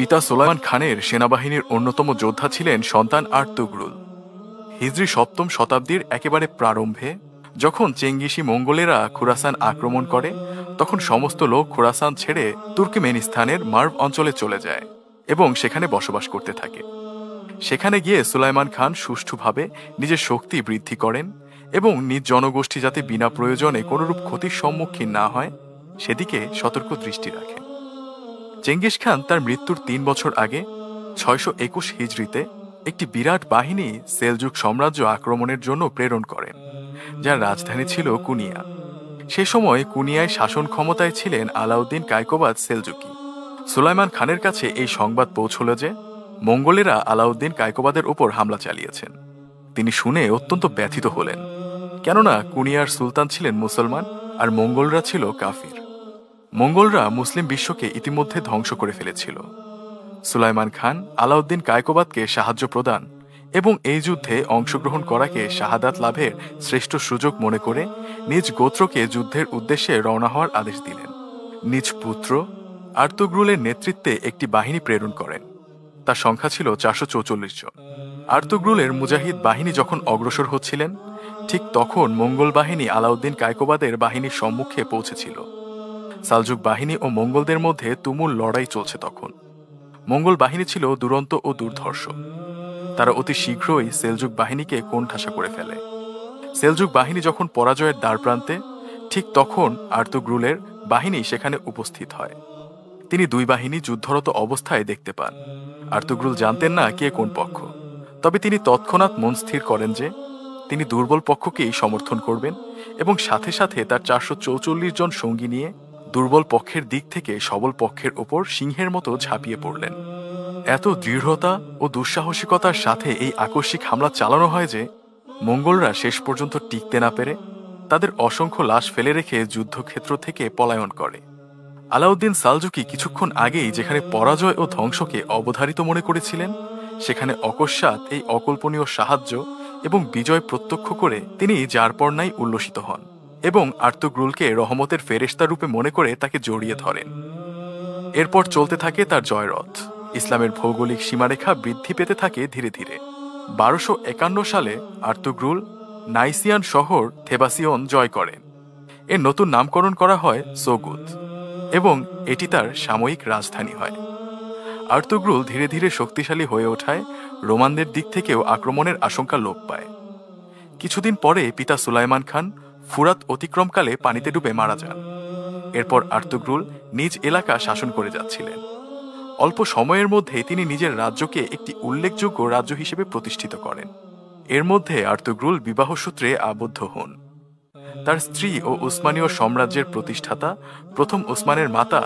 পিতা সোলাইমান খানের সেনাবাহিনীর অন্যতম যোদ্ধা ছিলেন সন্তান আর তুগরুল হিজরি সপ্তম শতাব্দীর একেবারে প্রারম্ভে যখন চেঙ্গিসি মঙ্গোলেরা খুরাসান আক্রমণ করে তখন সমস্ত লোক খুরাসান ছেড়ে তুর্কিমেনিস্তানের মার্ভ অঞ্চলে চলে যায় এবং সেখানে বসবাস করতে থাকে সেখানে গিয়ে সুলাইমান খান সুষ্ঠুভাবে নিজের শক্তি বৃদ্ধি করেন এবং নিজ জনগোষ্ঠী যাতে বিনা প্রয়োজনে কোনোরূপ ক্ষতির সম্মুখীন না হয় সেদিকে সতর্ক দৃষ্টি রাখেন চেঙ্গিস খান তার মৃত্যুর তিন বছর আগে ছয়শো একুশ হিজড়িতে একটি বিরাট বাহিনী সেলজুক সাম্রাজ্য আক্রমণের জন্য প্রেরণ করেন যার রাজধানী ছিল কুনিয়া সে সময় কুনিয়ায় শাসন ক্ষমতায় ছিলেন আলাউদ্দিন কায়কোবাদ সেলজুকি সুলাইমান খানের কাছে এই সংবাদ পৌঁছল যে মঙ্গলেরা আলাউদ্দিন কায়কোবাদের উপর হামলা চালিয়েছেন তিনি শুনে অত্যন্ত ব্যথিত হলেন কেননা কুনিয়ার সুলতান ছিলেন মুসলমান আর মঙ্গলরা ছিল কাফির মঙ্গলরা মুসলিম বিশ্বকে ইতিমধ্যে ধ্বংস করে ফেলেছিল সুলাইমান খান আলাউদ্দিন কায়কোবাদকে সাহায্য প্রদান এবং এই যুদ্ধে অংশগ্রহণ করাকে শাহাদাত লাভের শ্রেষ্ঠ সুযোগ মনে করে নিজ গোত্রকে যুদ্ধের উদ্দেশ্যে রওনা হওয়ার আদেশ দিলেন নিজ পুত্র আর্তগ্রুলের নেতৃত্বে একটি বাহিনী প্রেরণ করেন তার সংখ্যা ছিল চারশো চৌচল্লিশ জন আর্তগ্রুলের মুজাহিদ বাহিনী যখন অগ্রসর হচ্ছিলেন ঠিক তখন মঙ্গল বাহিনী আলাউদ্দিন কায়কোবাদের বাহিনীর সম্মুখে পৌঁছেছিল সালজুক বাহিনী ও মঙ্গলদের মধ্যে তুমুল লড়াই চলছে তখন মঙ্গল বাহিনী ছিল দুরন্ত ও দুর্ধর্ষ তারা অতি শীঘ্রই সেলজুক বাহিনীকে কোণঠাসা করে ফেলে সেলজুক বাহিনী যখন পরাজয়ের দ্বারপ্রান্তে ঠিক তখন আর্তুগ্রুলের বাহিনী সেখানে উপস্থিত হয় তিনি দুই বাহিনী যুদ্ধরত অবস্থায় দেখতে পান আর্তুগ্রুল জানতেন না কে কোন পক্ষ তবে তিনি তৎক্ষণাৎ মন স্থির করেন যে তিনি দুর্বল পক্ষকেই সমর্থন করবেন এবং সাথে সাথে তার চারশো জন সঙ্গী নিয়ে দুর্বল পক্ষের দিক থেকে সবল পক্ষের ওপর সিংহের মতো ঝাঁপিয়ে পড়লেন এত দৃঢ়তা ও দুঃসাহসিকতার সাথে এই আকস্মিক হামলা চালানো হয় যে মঙ্গলরা শেষ পর্যন্ত টিকতে না পেরে তাদের অসংখ্য লাশ ফেলে রেখে যুদ্ধক্ষেত্র থেকে পলায়ন করে আলাউদ্দিন সালজুকি কিছুক্ষণ আগেই যেখানে পরাজয় ও ধ্বংসকে অবধারিত মনে করেছিলেন সেখানে অকস্মাৎ এই অকল্পনীয় সাহায্য এবং বিজয় প্রত্যক্ষ করে তিনি যার নাই উল্লসিত হন এবং আর্তগ্রুলকে রহমতের ফেরেস্তা রূপে মনে করে তাকে জড়িয়ে ধরেন এরপর চলতে থাকে তার জয়রথ ইসলামের ভৌগোলিক সীমারেখা বৃদ্ধি পেতে থাকে ধীরে ধীরে বারোশো একান্ন সালে আর্তুগ্রুল নাইসিয়ান শহর থেবাসিয়ন জয় করেন এর নতুন নামকরণ করা হয় সোগুত এবং এটি তার সাময়িক রাজধানী হয় আর্তুগ্রুল ধীরে ধীরে শক্তিশালী হয়ে ওঠায় রোমানদের দিক থেকেও আক্রমণের আশঙ্কা লোপ পায় কিছুদিন পরে পিতা সুলাইমান খান ফুরাত অতিক্রমকালে পানিতে ডুবে মারা যান এরপর আর্তুগ্রুল নিজ এলাকা শাসন করে যাচ্ছিলেন অল্প সময়ের মধ্যেই তিনি নিজের রাজ্যকে একটি উল্লেখযোগ্য রাজ্য হিসেবে প্রতিষ্ঠিত করেন এর মধ্যে আর্তুগ্রুল বিবাহ সূত্রে আবদ্ধ হন তার স্ত্রী ও উসমানীয় সাম্রাজ্যের প্রতিষ্ঠাতা প্রথম উসমানের মাতা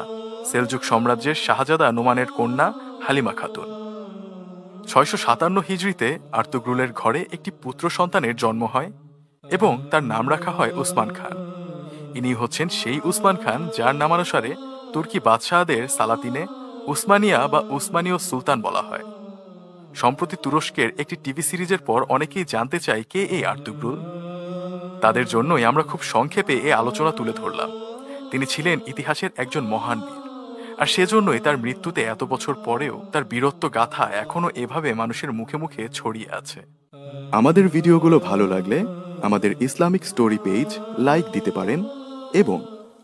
সেলজুক সাম্রাজ্যের শাহজাদা নোমানের কন্যা হালিমা খাতুন ছয়শো সাতান্ন হিজড়িতে আর্তুগ্রুলের ঘরে একটি পুত্র সন্তানের জন্ম হয় এবং তার নাম রাখা হয় উসমান খান ইনি হচ্ছেন সেই উসমান খান যার নামানুসারে তুর্কি বাদশাহদের সালাতিনে উসমানিয়া বা উসমানীয় সুলতান বলা হয় সম্প্রতি তুরস্কের একটি টিভি সিরিজের পর অনেকেই জানতে চায় কে এই আর্তুগ্রুল তাদের জন্যই আমরা খুব সংক্ষেপে এ আলোচনা তুলে ধরলাম তিনি ছিলেন ইতিহাসের একজন মহান বীর আর সেজন্যই তার মৃত্যুতে এত বছর পরেও তার বীরত্ব গাথা এখনও এভাবে মানুষের মুখে মুখে ছড়িয়ে আছে আমাদের ভিডিওগুলো ভালো লাগলে আমাদের ইসলামিক স্টোরি পেজ লাইক দিতে পারেন এবং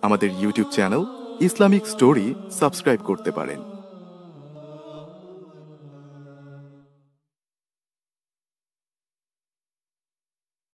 আমাদের YouTube channel Islamic story subscribe করতে পারেন